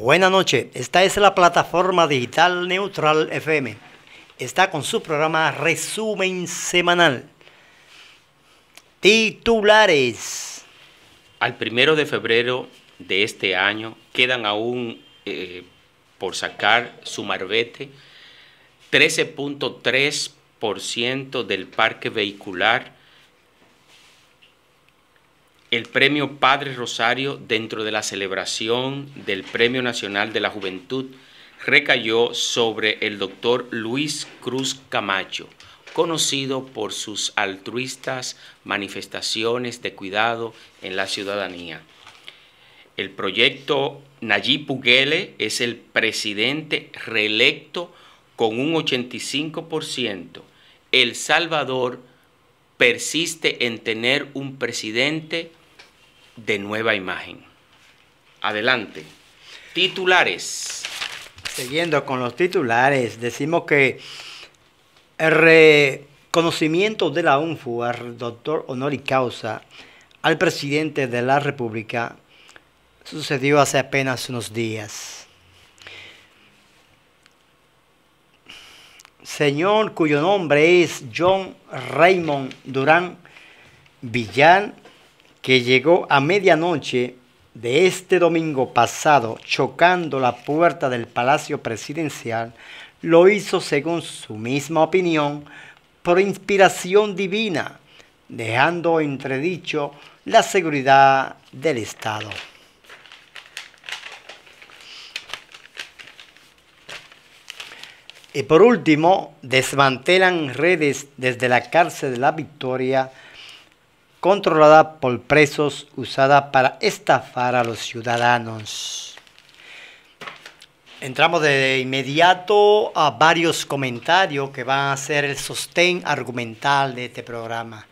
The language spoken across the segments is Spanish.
Buenas noches, esta es la plataforma digital Neutral FM. Está con su programa Resumen Semanal. Titulares. Al primero de febrero de este año quedan aún eh, por sacar su marbete 13.3% del parque vehicular el Premio Padre Rosario dentro de la celebración del Premio Nacional de la Juventud recayó sobre el doctor Luis Cruz Camacho, conocido por sus altruistas manifestaciones de cuidado en la ciudadanía. El proyecto Nayib Bukele es el presidente reelecto con un 85%. El Salvador persiste en tener un presidente de nueva imagen. Adelante. Titulares. Siguiendo con los titulares, decimos que el reconocimiento de la UNFU al doctor y Causa, al presidente de la República, sucedió hace apenas unos días. Señor cuyo nombre es John Raymond Durán Villán que llegó a medianoche de este domingo pasado chocando la puerta del Palacio Presidencial, lo hizo según su misma opinión por inspiración divina, dejando entredicho la seguridad del Estado. Y por último, desmantelan redes desde la cárcel de la Victoria controlada por presos, usada para estafar a los ciudadanos. Entramos de inmediato a varios comentarios que van a ser el sostén argumental de este programa.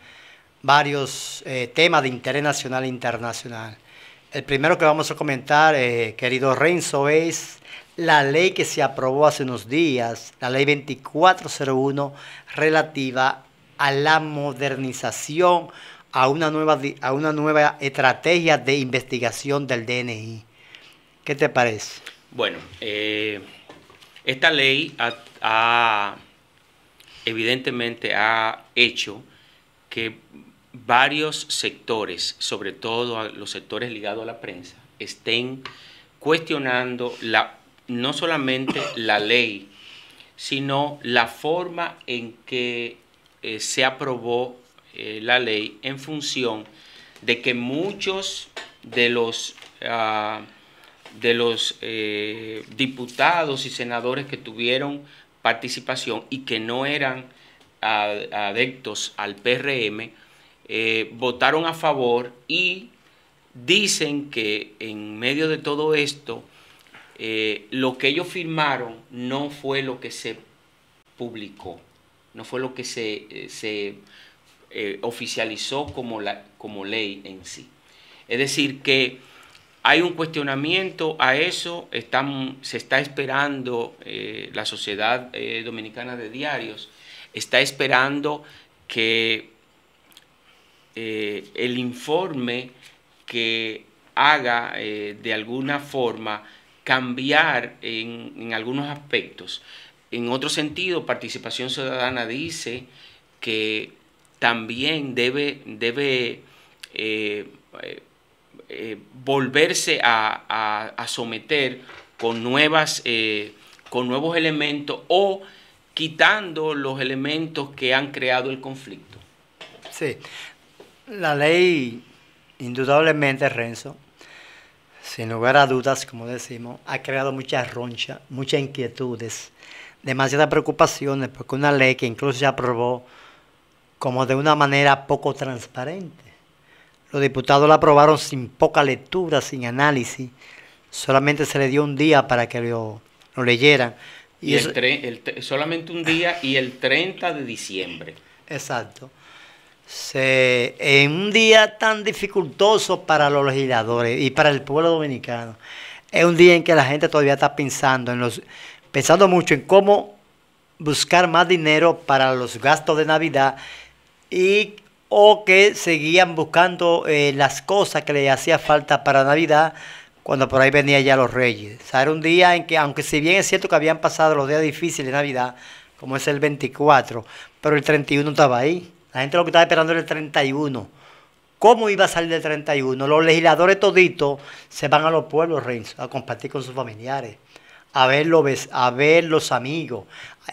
Varios eh, temas de interés nacional e internacional. El primero que vamos a comentar, eh, querido Renzo, es la ley que se aprobó hace unos días, la ley 2401, relativa a la modernización a una nueva, a una nueva estrategia de investigación del DNI. ¿Qué te parece? Bueno, eh, esta ley ha, evidentemente ha hecho que varios sectores, sobre todo los sectores ligados a la prensa, estén cuestionando la, no solamente la ley, sino la forma en que eh, se aprobó eh, la ley en función de que muchos de los, ah, de los eh, diputados y senadores que tuvieron participación y que no eran adeptos al PRM, eh, votaron a favor y dicen que en medio de todo esto, lo que ellos firmaron no fue lo que se publicó, no fue lo que se, se eh, oficializó como, la, como ley en sí. Es decir, que hay un cuestionamiento a eso, están, se está esperando eh, la Sociedad eh, Dominicana de Diarios, está esperando que el informe que haga de alguna forma cambiar en, en algunos aspectos. En otro sentido, Participación Ciudadana dice que también debe, debe eh, eh, volverse a, someter con, nuevas, eh, con nuevos elementos o quitando los elementos que han creado el conflicto. Sí, la ley indudablemente, Renzo, sin lugar a dudas, como decimos, ha creado mucha roncha muchas inquietudes, demasiadas preocupaciones, porque una ley que incluso se aprobó como de una manera poco transparente. Los diputados la aprobaron sin poca lectura, sin análisis. Solamente se le dio un día para que lo, lo leyeran. Y, solamente un día y el 30 de diciembre. Exacto. en un día tan dificultoso para los legisladores y para el pueblo dominicano, es un día en que la gente todavía está pensando, en los, pensando mucho en cómo buscar más dinero para los gastos de Navidad y o que seguían buscando eh, las cosas que les hacía falta para Navidad cuando por ahí venían ya los reyes. O era un día en que, aunque si bien es cierto que habían pasado los días difíciles de Navidad, como es el 24, pero el 31 estaba ahí. La gente lo que estaba esperando era el 31. ¿Cómo iba a salir del 31? Los legisladores toditos se van a los pueblos, a compartir con sus familiares, a ver a ver los amigos,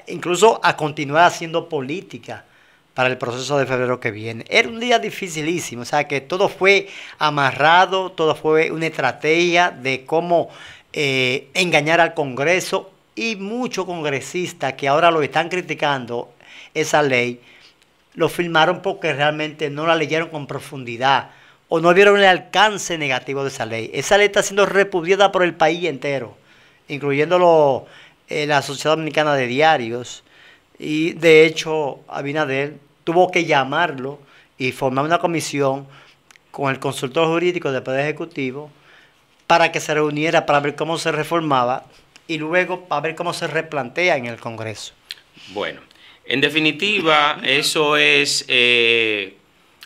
incluso a continuar haciendo política para el proceso de febrero que viene. Era un día dificilísimo, o sea que todo fue amarrado, todo fue una estrategia de cómo eh, engañar al Congreso y muchos congresistas que ahora lo están criticando esa ley, lo firmaron porque realmente no la leyeron con profundidad o no vieron el alcance negativo de esa ley. Esa ley está siendo repudiada por el país entero, incluyendo eh, la Sociedad Dominicana de Diarios. Y de hecho, Abinader tuvo que llamarlo y formar una comisión con el consultor jurídico del Poder Ejecutivo para que se reuniera para ver cómo se reformaba y luego para ver cómo se replantea en el Congreso. Bueno, en definitiva, eso es eh,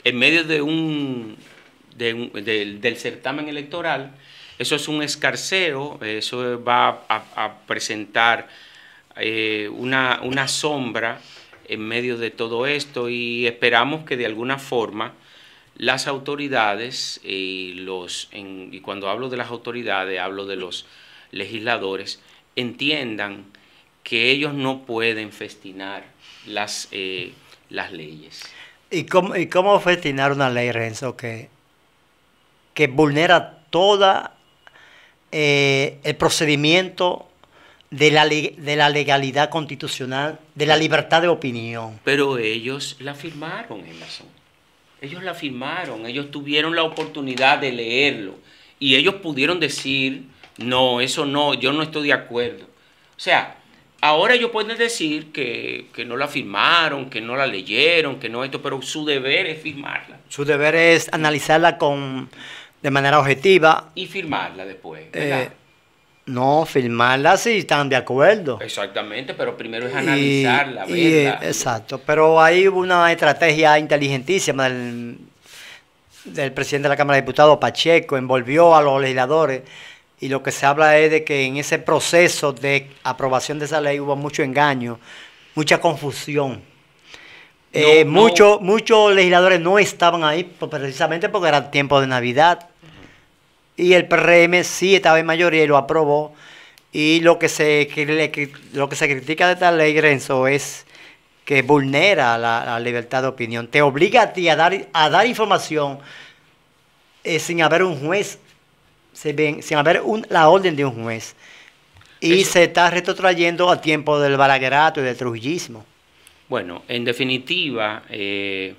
en medio de un, del certamen electoral, eso es un escarceo, eso va a, presentar eh, una, una sombra en medio de todo esto y esperamos que de alguna forma las autoridades y los cuando hablo de las autoridades hablo de los legisladores entiendan que ellos no pueden festinar las, eh, las leyes. ¿Y cómo, ¿Y cómo festinar una ley, Renzo, que, que vulnera toda eh, el procedimiento de la, de la legalidad constitucional, de la libertad de opinión. Pero ellos la firmaron, Emerson. Ellos la firmaron, ellos tuvieron la oportunidad de leerlo y ellos pudieron decir, no, eso no, yo no estoy de acuerdo. O sea, ahora ellos pueden decir que, que no la firmaron, que no la leyeron, que no esto, pero su deber es firmarla. Su deber es analizarla con, de manera objetiva. Y firmarla después. Eh, ¿verdad? No, firmarla si están de acuerdo. Exactamente, pero primero es analizarla, exacto, pero hay una estrategia inteligentísima del, presidente de la Cámara de Diputados, Pacheco, envolvió a los legisladores y lo que se habla es de que en ese proceso de aprobación de esa ley hubo mucho engaño, mucha confusión. Eh, muchos legisladores no estaban ahí pues, precisamente porque era tiempo de Navidad y el PRM sí estaba en mayoría y lo aprobó. Y lo que se, lo que se critica de esta ley, Renzo, es que vulnera la, libertad de opinión. Te obliga a ti a dar, a dar información eh, sin haber un juez, sin, haber la orden de un juez. Y se está retrotrayendo al tiempo del balaguerato y del trujillismo. Bueno, en definitiva... Eh,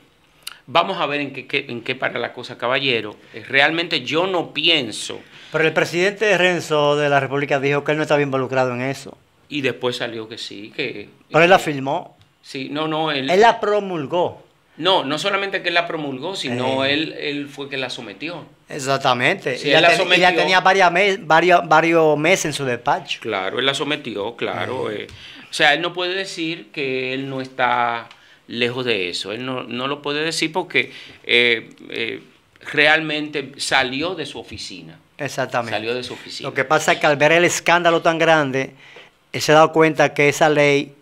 Vamos a ver en qué, en qué para la cosa, caballero. Eh, realmente yo no pienso. Pero el presidente Renzo de la República dijo que él no estaba involucrado en eso. Y después salió que sí, que... Pero él la firmó. Sí, no, no, él... Él la promulgó. No, no solamente que él la promulgó, sino eh. él, él fue que la sometió. Exactamente. Sí, la tenía varios, meses en su despacho. Claro, él la sometió, claro. Eh. O sea, él no puede decir que él no está lejos de eso. Él no, lo puede decir porque eh, eh, realmente salió de su oficina. Exactamente. Salió de su oficina. Lo que pasa es que al ver el escándalo tan grande, él se ha dado cuenta que esa ley,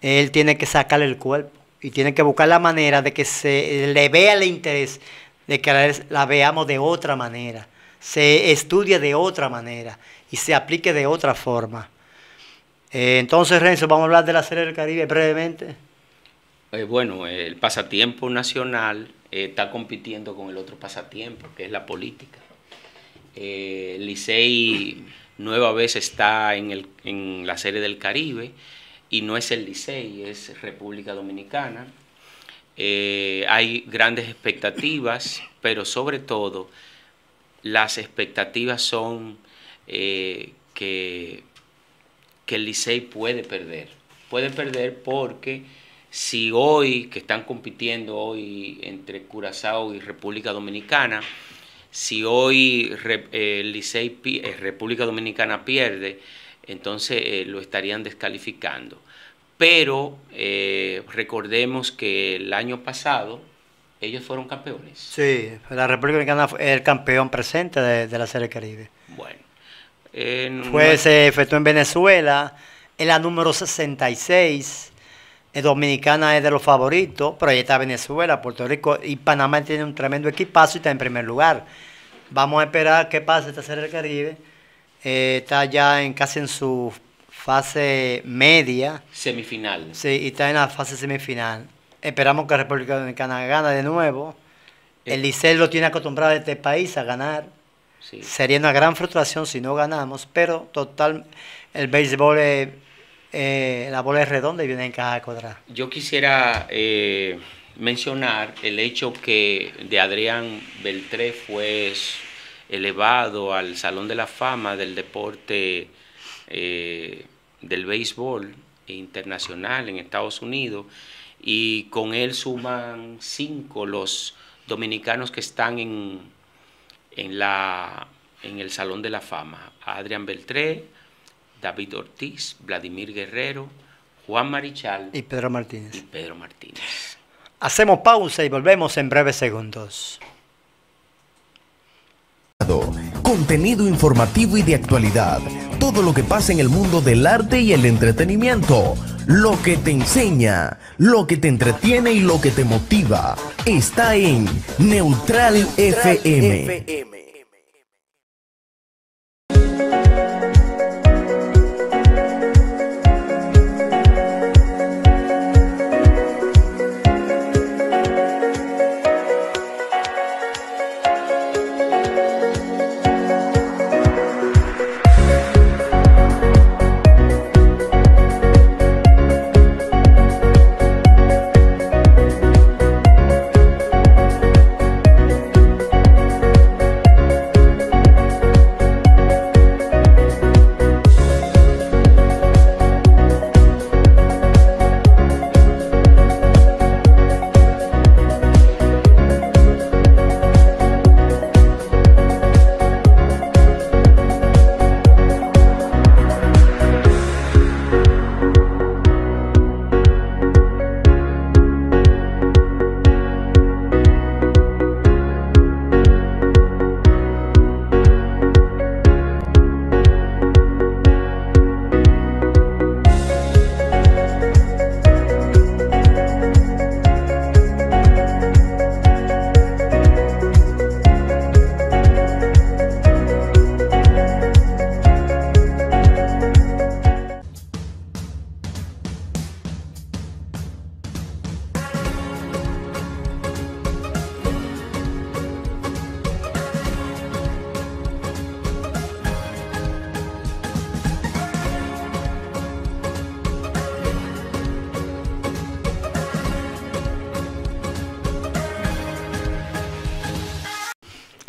él tiene que sacarle el cuerpo y tiene que buscar la manera de que se le vea el interés, de que la veamos de otra manera, se estudie de otra manera y se aplique de otra forma. Eh, entonces, Renzo, vamos a hablar de la serie del Caribe brevemente. Eh, bueno, el pasatiempo nacional eh, está compitiendo con el otro pasatiempo, que es la política. el eh, Licey nueva vez está en, la serie del Caribe y no es el Licey, es República Dominicana. hay grandes expectativas, pero sobre todo las expectativas son que, que el Licey puede perder. Puede perder porque si hoy, que están compitiendo hoy entre Curazao y República Dominicana, si hoy eh, eh, República Dominicana pierde, entonces eh, lo estarían descalificando. Pero recordemos que el año pasado ellos fueron campeones. Sí, la República Dominicana es el campeón presente de, la Serie Caribe. Bueno. Fue, se efectuó en Venezuela, en la número 66 Dominicana es de los favoritos, pero está Venezuela, Puerto Rico y Panamá tiene un tremendo equipazo y está en primer lugar. Vamos a esperar qué pasa esta serie del Caribe. Eh, está ya en casi en su fase media. Semifinal. Sí, y está en la fase semifinal. Esperamos que República Dominicana gane de nuevo. Eh. El ICEL lo tiene acostumbrado este país a ganar. Sería una gran frustración si no ganamos, pero total, el béisbol es eh, la bola es redonda y viene en caja cuadrada. Yo quisiera eh, mencionar el hecho que de Adrián Beltré fue elevado al Salón de la Fama del Deporte eh, del Béisbol Internacional en Estados Unidos y con él suman cinco los dominicanos que están en, la, en el Salón de la Fama. Adrián Beltré, David Ortiz, Vladimir Guerrero, Juan Marichal y Pedro Martínez. Pedro Martínez. Hacemos pausa y volvemos en breves segundos. Contenido informativo y de actualidad. Todo lo que pasa en el mundo del arte y el entretenimiento. Lo que te enseña, lo que te entretiene y lo que te motiva está en Neutral, FM.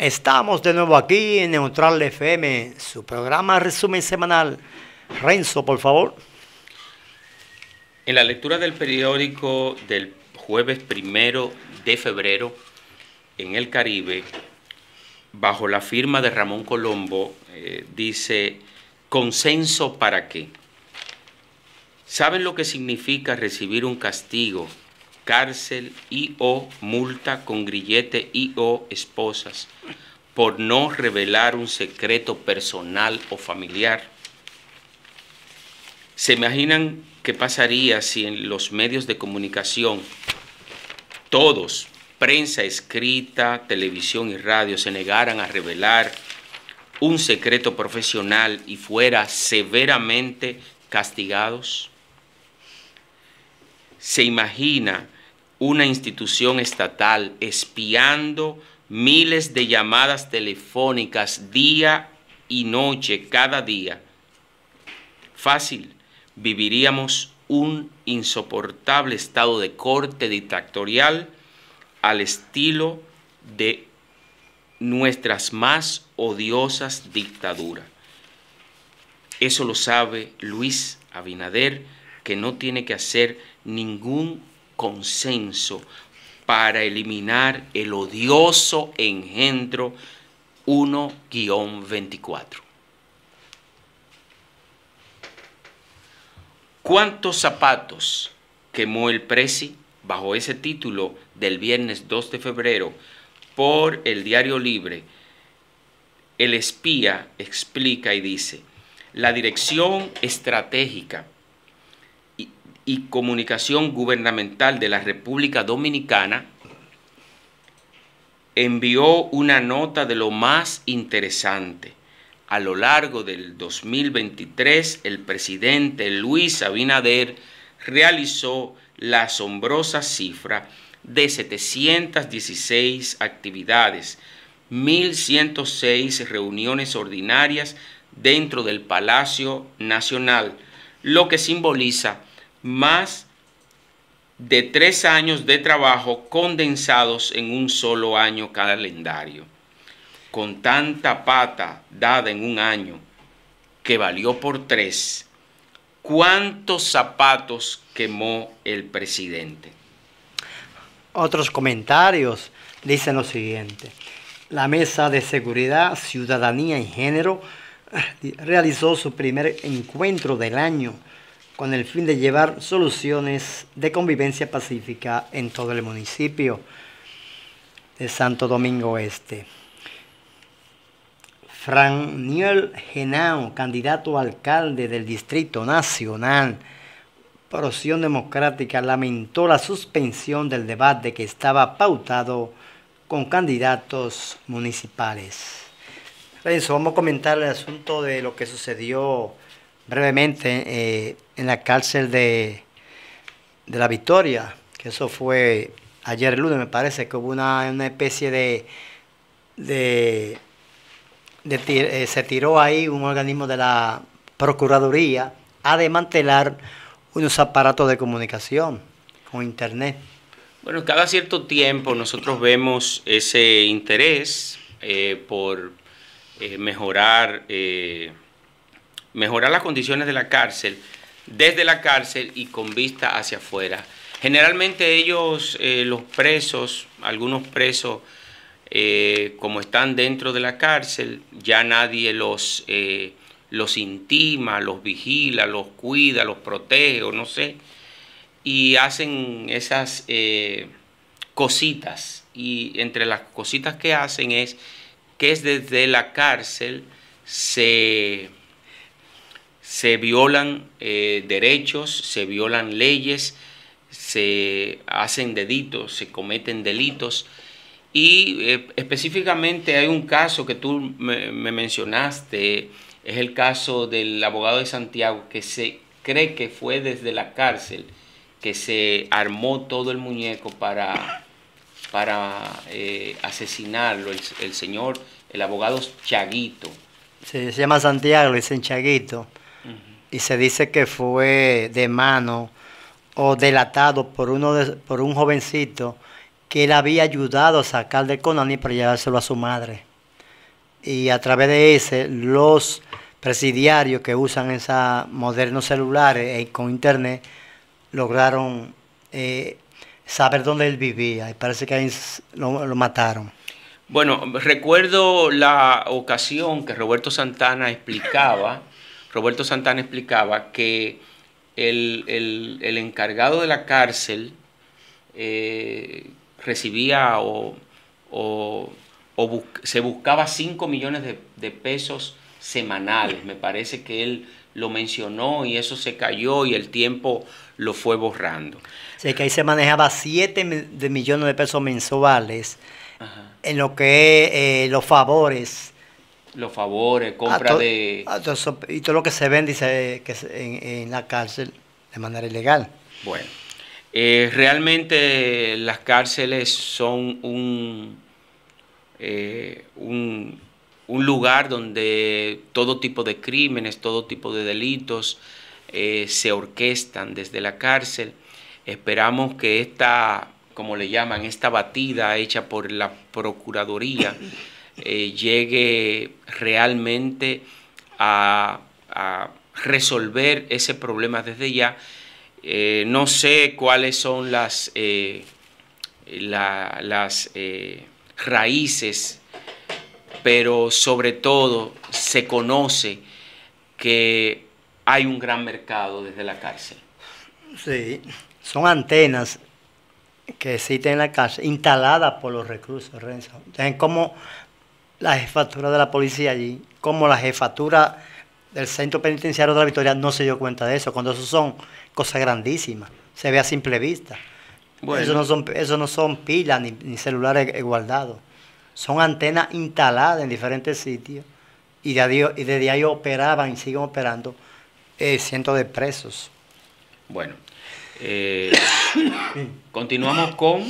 Estamos de nuevo aquí en Neutral FM, su programa resumen semanal. Renzo, por favor. En la lectura del periódico del jueves primero de febrero en el Caribe, bajo la firma de Ramón Colombo, eh, dice, ¿consenso para qué? ¿Saben lo que significa recibir un castigo cárcel y o multa con grillete y o esposas por no revelar un secreto personal o familiar. ¿Se imaginan qué pasaría si en los medios de comunicación todos, prensa escrita, televisión y radio, se negaran a revelar un secreto profesional y fuera severamente castigados? ¿Se imagina una institución estatal espiando miles de llamadas telefónicas día y noche, cada día, fácil, viviríamos un insoportable estado de corte dictatorial al estilo de nuestras más odiosas dictaduras. Eso lo sabe Luis Abinader, que no tiene que hacer ningún consenso para eliminar el odioso engendro 1-24. ¿Cuántos zapatos quemó el presi bajo ese título del viernes 2 de febrero por el Diario Libre? El espía explica y dice, la dirección estratégica y Comunicación Gubernamental de la República Dominicana envió una nota de lo más interesante. A lo largo del 2023, el presidente Luis Abinader realizó la asombrosa cifra de 716 actividades, 1.106 reuniones ordinarias dentro del Palacio Nacional, lo que simboliza más de tres años de trabajo condensados en un solo año calendario, con tanta pata dada en un año que valió por tres, ¿cuántos zapatos quemó el presidente? Otros comentarios dicen lo siguiente. La Mesa de Seguridad, Ciudadanía y Género realizó su primer encuentro del año con el fin de llevar soluciones de convivencia pacífica en todo el municipio de Santo Domingo Este. Franiel Genao, candidato a alcalde del Distrito Nacional por opción democrática, lamentó la suspensión del debate que estaba pautado con candidatos municipales. eso vamos a comentar el asunto de lo que sucedió brevemente eh, en la cárcel de, La Victoria, que eso fue ayer lunes, me parece, que hubo una, especie de... Eh, se tiró ahí un organismo de la Procuraduría a desmantelar unos aparatos de comunicación con Internet. Bueno, cada cierto tiempo nosotros vemos ese interés eh, por mejorar mejorar las condiciones de la cárcel, desde la cárcel y con vista hacia afuera. Generalmente ellos, eh, los presos, algunos presos, eh, como están dentro de la cárcel, ya nadie los, eh, los intima, los vigila, los cuida, los protege o no sé, y hacen esas cositas. Y entre las cositas que hacen es que desde la cárcel se se violan eh, derechos, se violan leyes, se hacen delitos, se cometen delitos. Y eh, específicamente hay un caso que tú me, mencionaste, es el caso del abogado de Santiago, que se cree que fue desde la cárcel que se armó todo el muñeco para, para eh, asesinarlo, el, señor, el abogado Chaguito. se llama Santiago, dicen Chaguito y se dice que fue de mano o delatado por, uno de, por un jovencito que él había ayudado a sacar de y para llevárselo a su madre. Y a través de ese, los presidiarios que usan esos modernos celulares y e con internet lograron eh, saber dónde él vivía y parece que ahí lo, lo mataron. Bueno, recuerdo la ocasión que Roberto Santana explicaba Roberto Santana explicaba que el, encargado de la cárcel eh, recibía o, o, se buscaba 5 millones de, pesos semanales. Me parece que él lo mencionó y eso se cayó y el tiempo lo fue borrando. Sí, que ahí se manejaba 7 millones de pesos mensuales en lo que eh, los favores los favores, compra de... y todo lo que se vende que en, la cárcel de manera ilegal. Bueno, eh, realmente las cárceles son eh, un, un, lugar donde todo tipo de crímenes, todo tipo de delitos eh, se orquestan desde la cárcel. Esperamos que esta, como le llaman, esta batida hecha por la Procuraduría, Eh, llegue realmente a, resolver ese problema desde ya. Eh, no sé cuáles son las, eh, las raíces, pero sobre todo se conoce que hay un gran mercado desde la cárcel. Sí, son antenas que existen en la cárcel, instaladas por los reclusos, Renzo. Tienen la jefatura de la policía allí, como la jefatura del centro penitenciario de la Victoria no se dio cuenta de eso, cuando eso son cosas grandísimas, se ve a simple vista. Eso, no son, no son pilas ni, celulares guardados, son antenas instaladas en diferentes sitios y desde ahí, ahí operaban y siguen operando eh, cientos de presos. Bueno, eh, continuamos con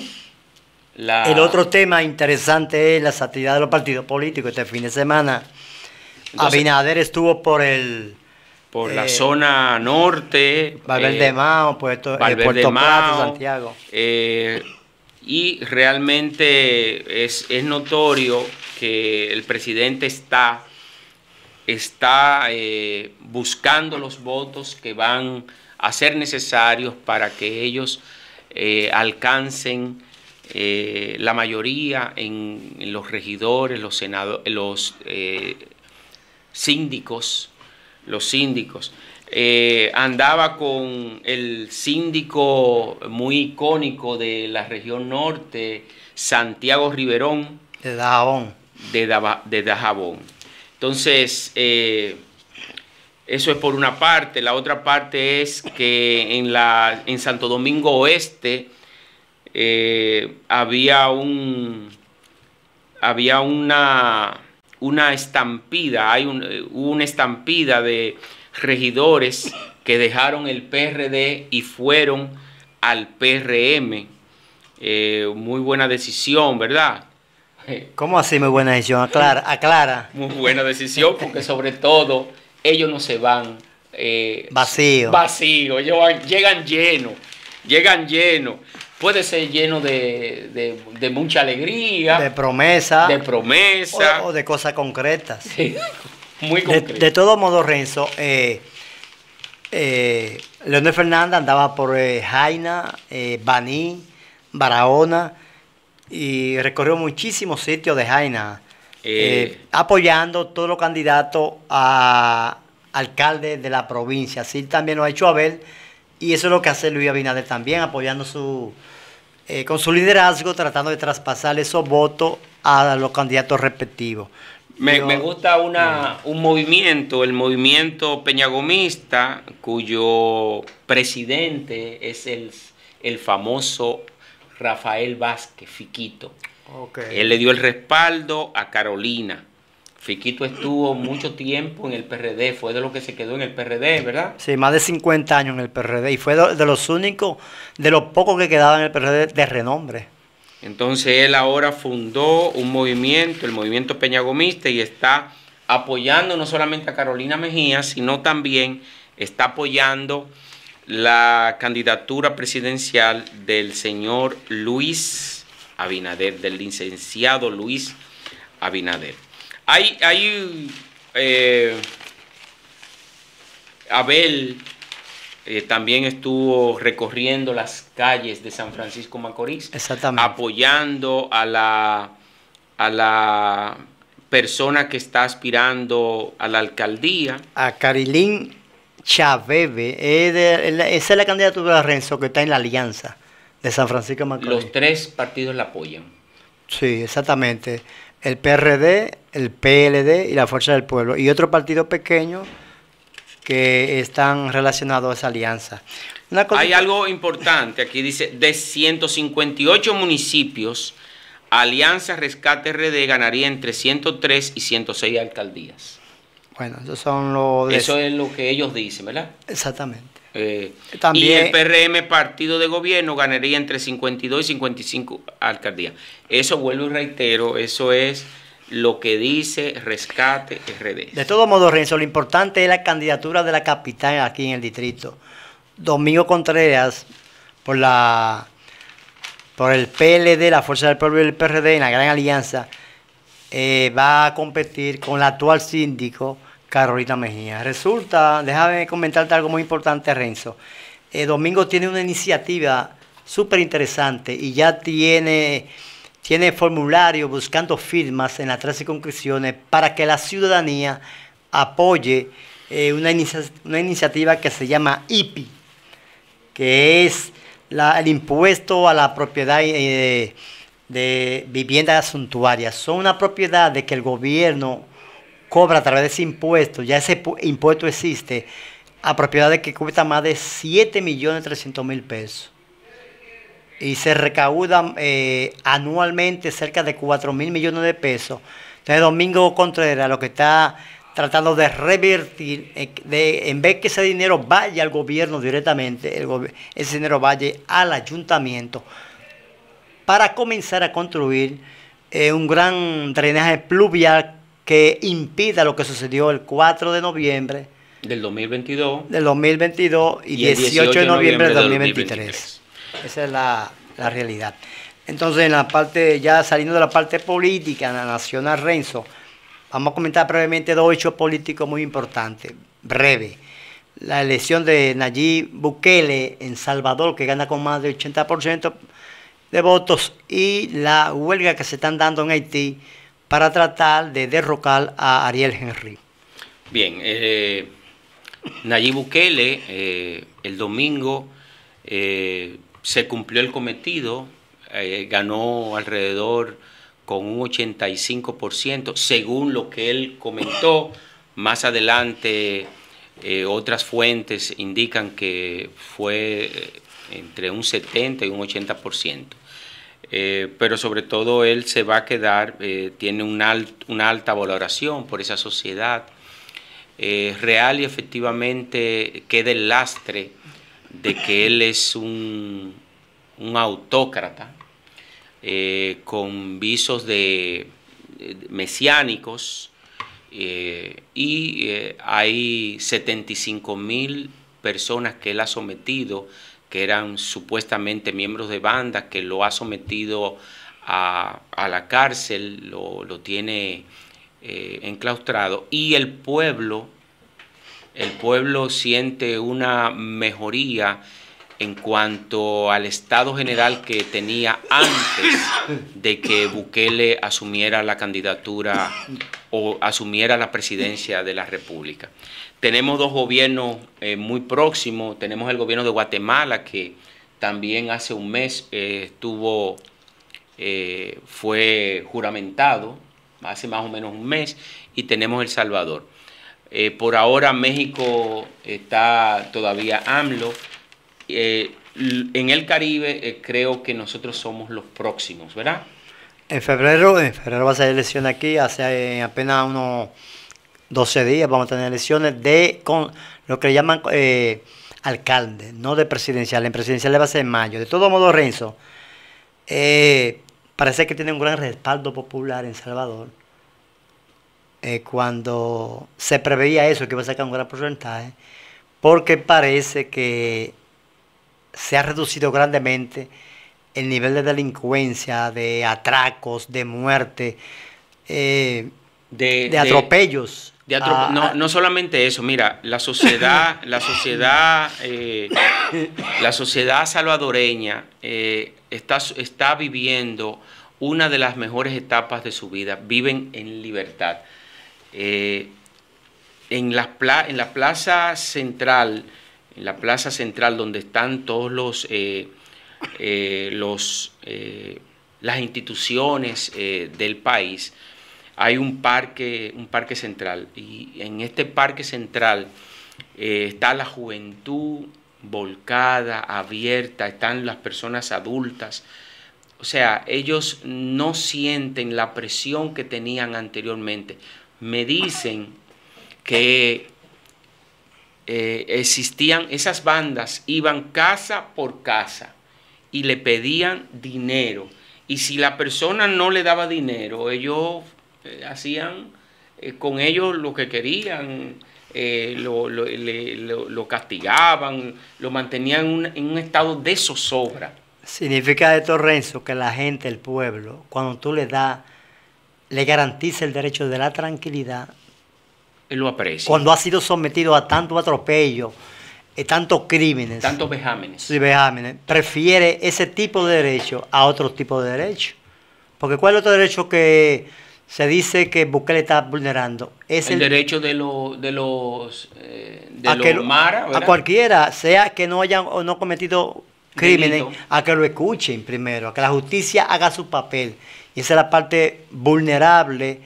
el otro tema interesante es la satisfacción de los partidos políticos. Este fin de semana, Abinader estuvo por el... Por la eh, zona norte. Valverde eh, Mao, pues, Puerto, Valverde Mao, Santiago. Eh, y realmente es, es, notorio que el presidente está, está buscando los votos que van a ser necesarios para que ellos alcancen eh, la mayoría en, los regidores, los los eh, síndicos, los síndicos. Eh, andaba con el síndico muy icónico de la región norte, Santiago Riverón. De Dajabón. De, Entonces, eso es por una parte. La otra parte es que en, la, en Santo Domingo Oeste, eh, había un había una una estampida, hay una estampida de regidores que dejaron el PRD y fueron al PRM. Eh, muy buena decisión, ¿verdad? ¿Cómo así muy buena decisión? Aclara, aclara. Muy buena decisión porque sobre todo ellos no se van eh, vacío. ellos llegan llenos, llegan llenos puede ser lleno de, mucha alegría. De promesa. De promesa. O, de cosas concretas. Sí, muy concretas. De, todos todo modo, Renzo, eh, eh, Leonel Fernández andaba por eh, Jaina, Baní, Barahona y recorrió muchísimos sitios de Jaina. apoyando todos los candidatos a alcalde de la provincia. Así también lo ha hecho Abel y eso es lo que hace Luis Abinader también, apoyando su, eh, con su liderazgo, tratando de traspasar esos votos a los candidatos respectivos. Me, gusta una, un movimiento, el movimiento peñagomista, cuyo presidente es el, el famoso Rafael Vázquez Fiquito. Él le dio el respaldo a Carolina. Fiquito estuvo mucho tiempo en el PRD, fue de lo que se quedó en el PRD, ¿verdad? Sí, más de 50 años en el PRD y fue de los únicos, de los pocos que quedaban en el PRD de renombre. Entonces él ahora fundó un movimiento, el movimiento Peñagomista, y está apoyando no solamente a Carolina Mejía, sino también está apoyando la candidatura presidencial del señor Luis Abinader, del licenciado Luis Abinader. Hay, eh, Abel eh, también estuvo recorriendo las calles de San Francisco Macorís, apoyando a la, a la persona que está aspirando a la alcaldía. A Carilín Chávez, esa es la candidatura de Renzo que está en la alianza de San Francisco Macorís. Los tres partidos la apoyan. Sí, exactamente el PRD, el PLD y la Fuerza del Pueblo, y otro partido pequeño que están relacionados a esa alianza. Hay algo importante, aquí dice, de 158 municipios, Alianza Rescate RD ganaría entre 103 y 106 alcaldías. Bueno, esos son los... Eso es lo que ellos dicen, ¿verdad? Exactamente. Eh, y el PRM, partido de gobierno, ganaría entre 52 y 55 alcaldías. Eso vuelvo y reitero, eso es lo que dice Rescate RD. De todos modos Renzo, lo importante es la candidatura de la capital aquí en el distrito. Domingo Contreras, por la por el PLD, la Fuerza del Pueblo y el PRD en la Gran Alianza, eh, va a competir con el actual síndico Carolina Mejía. Resulta, déjame comentarte algo muy importante, Renzo. Eh, Domingo tiene una iniciativa súper interesante y ya tiene, tiene formulario buscando firmas en las 13 circunscripciones para que la ciudadanía apoye eh, una, iniciativa que se llama IPI, que es el impuesto a la propiedad eh, de viviendas suntuarias. Son una propiedad de que el gobierno cobra a través de ese impuesto, ya ese impuesto existe, a propiedades que cuesta más de 7.300.000 pesos. Y se recauda eh, anualmente cerca de 4 mil millones de pesos. Entonces Domingo Contreras lo que está tratando de revertir, eh, de, en vez que ese dinero vaya al gobierno directamente, el ese dinero vaya al ayuntamiento para comenzar a construir eh, un gran drenaje pluvial que impida lo que sucedió el 4 de noviembre del 2022 del 2022 y, 18, de noviembre, del 2023. Esa es la, la, realidad. Entonces, en la parte ya saliendo de la parte política la nacional Renzo, vamos a comentar brevemente dos hechos políticos muy importantes, breve. La elección de Nayib Bukele en Salvador, que gana con más del 80% de votos, y la huelga que se están dando en Haití, para tratar de derrocar a Ariel Henry. Bien, eh, Nayib Bukele eh, el domingo eh, se cumplió el cometido, eh, ganó alrededor con un 85%, según lo que él comentó. Más adelante, otras fuentes indican que fue entre un 70 y un 80%. Eh, pero sobre todo él se va a quedar, eh, tiene una, alta valoración por esa sociedad, eh, real y efectivamente queda el lastre de que él es un, autócrata con visos de, mesiánicos y hay 75 mil personas que él ha sometido que eran supuestamente miembros de banda, que lo ha sometido a, la cárcel, lo, tiene eh, enclaustrado, y el pueblo, el pueblo siente una mejoría en cuanto al estado general que tenía antes de que Bukele asumiera la candidatura o asumiera la presidencia de la República. Tenemos dos gobiernos eh, muy próximos. Tenemos el gobierno de Guatemala que también hace un mes eh, estuvo, eh, fue juramentado, hace más o menos un mes, y tenemos El Salvador. por ahora México está todavía AMLO. en el Caribe creo que nosotros somos los próximos, ¿verdad? En febrero, en febrero va a ser elección aquí, hace apenas unos 12 días vamos a tener elecciones de con lo que le llaman eh, alcalde, no de presidencial. En presidencial le va a ser en mayo. De todo modo, Renzo, eh, parece que tiene un gran respaldo popular en Salvador. Eh, cuando se preveía eso, que iba a sacar un gran porcentaje, porque parece que se ha reducido grandemente el nivel de delincuencia, de atracos, de muerte, de, atropellos. Ah, no, ah. no, solamente eso, mira, la sociedad, la sociedad, eh, la sociedad salvadoreña eh, está, está viviendo una de las mejores etapas de su vida, viven en libertad. Eh, en, la en la plaza central, en la plaza central donde están todos los, los las instituciones del país, hay un parque, un parque central y en este parque central eh, está la juventud volcada, abierta, están las personas adultas. O sea, ellos no sienten la presión que tenían anteriormente. Me dicen que eh, existían, esas bandas iban casa por casa y le pedían dinero. Y si la persona no le daba dinero, ellos eh, hacían eh, con ellos lo que querían, eh, lo, castigaban, lo mantenían en un estado de zozobra. Significa esto, Renzo, que la gente, el pueblo, cuando tú le das, le garantiza el derecho de la tranquilidad, lo aprecia. Cuando ha sido sometido a tanto atropello, tantos crímenes, tantos vejámenes. Sí, vejámenes, prefiere ese tipo de derecho a otro tipo de derecho. Porque ¿cuál es otro derecho que se dice que Bukele está vulnerando. Es el, derecho de, los eh, de a a cualquiera, sea que no hayan no cometido crímenes, a que lo escuchen primero, a que la justicia haga su papel. Y esa es la parte vulnerable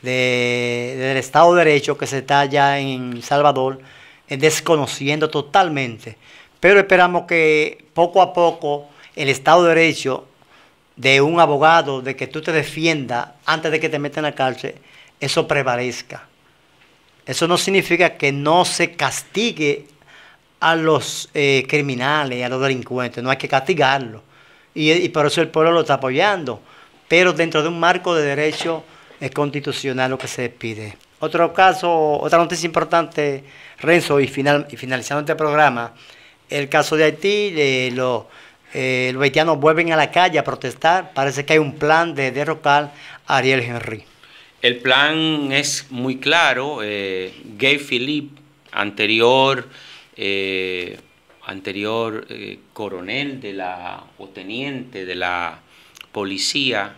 de, del Estado de Derecho que se está ya en Salvador eh, desconociendo totalmente. Pero esperamos que poco a poco el Estado de Derecho de un abogado, de que tú te defiendas antes de que te metan a la cárcel, eso prevalezca. Eso no significa que no se castigue a los eh, criminales, a los delincuentes, no hay que castigarlos. Y, por eso el pueblo lo está apoyando, pero dentro de un marco de derecho constitucional lo que se pide. Otro caso, otra noticia importante, Renzo, y, final, y finalizando este programa, el caso de Haití, de los... Eh, los haitianos vuelven a la calle a protestar. Parece que hay un plan de derrocar a Ariel Henry. El plan es muy claro. Eh, Gay Philippe, anterior, eh, anterior coronel de la, o teniente de la policía,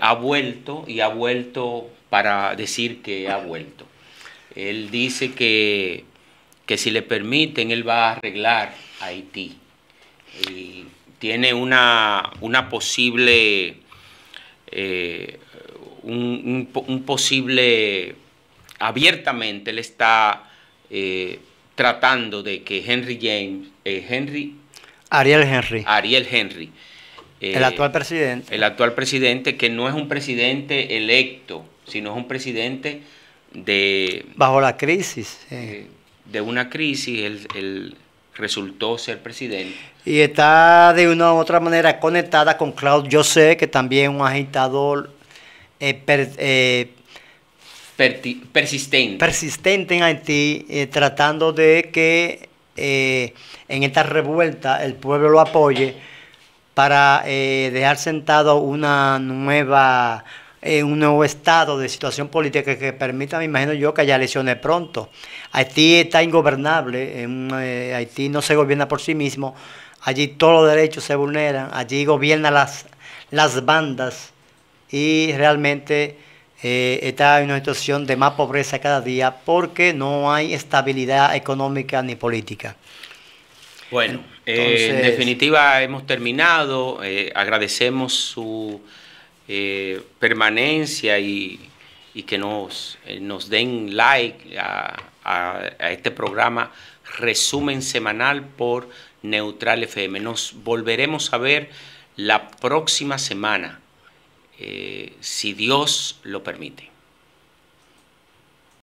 ha vuelto y ha vuelto para decir que ha vuelto. Él dice que, que si le permiten, él va a arreglar Haití y tiene una, una posible, eh, un, posible, abiertamente le está eh, tratando de que Henry James, eh, Henry, Ariel Henry, Ariel Henry, el actual presidente, el actual presidente que no es un presidente electo, sino es un presidente de bajo la crisis, de una crisis, el resultó ser presidente. Y está de una u otra manera conectada con Claude sé que también es un agitador eh, eh, persistente. Persistente en Haití, eh, tratando de que en esta revuelta el pueblo lo apoye para dejar sentado una nueva en un nuevo estado de situación política que permita, me imagino yo, que haya elecciones pronto. Haití está ingobernable, eh, Haití no se gobierna por sí mismo, allí todos los derechos se vulneran, allí gobiernan las, las bandas y realmente eh, está en una situación de más pobreza cada día porque no hay estabilidad económica ni política. Bueno, eh, en definitiva hemos terminado, agradecemos su eh, permanencia y, que nos, eh, nos den like a, este programa resumen semanal por Neutral FM. Nos volveremos a ver la próxima semana, eh, si Dios lo permite.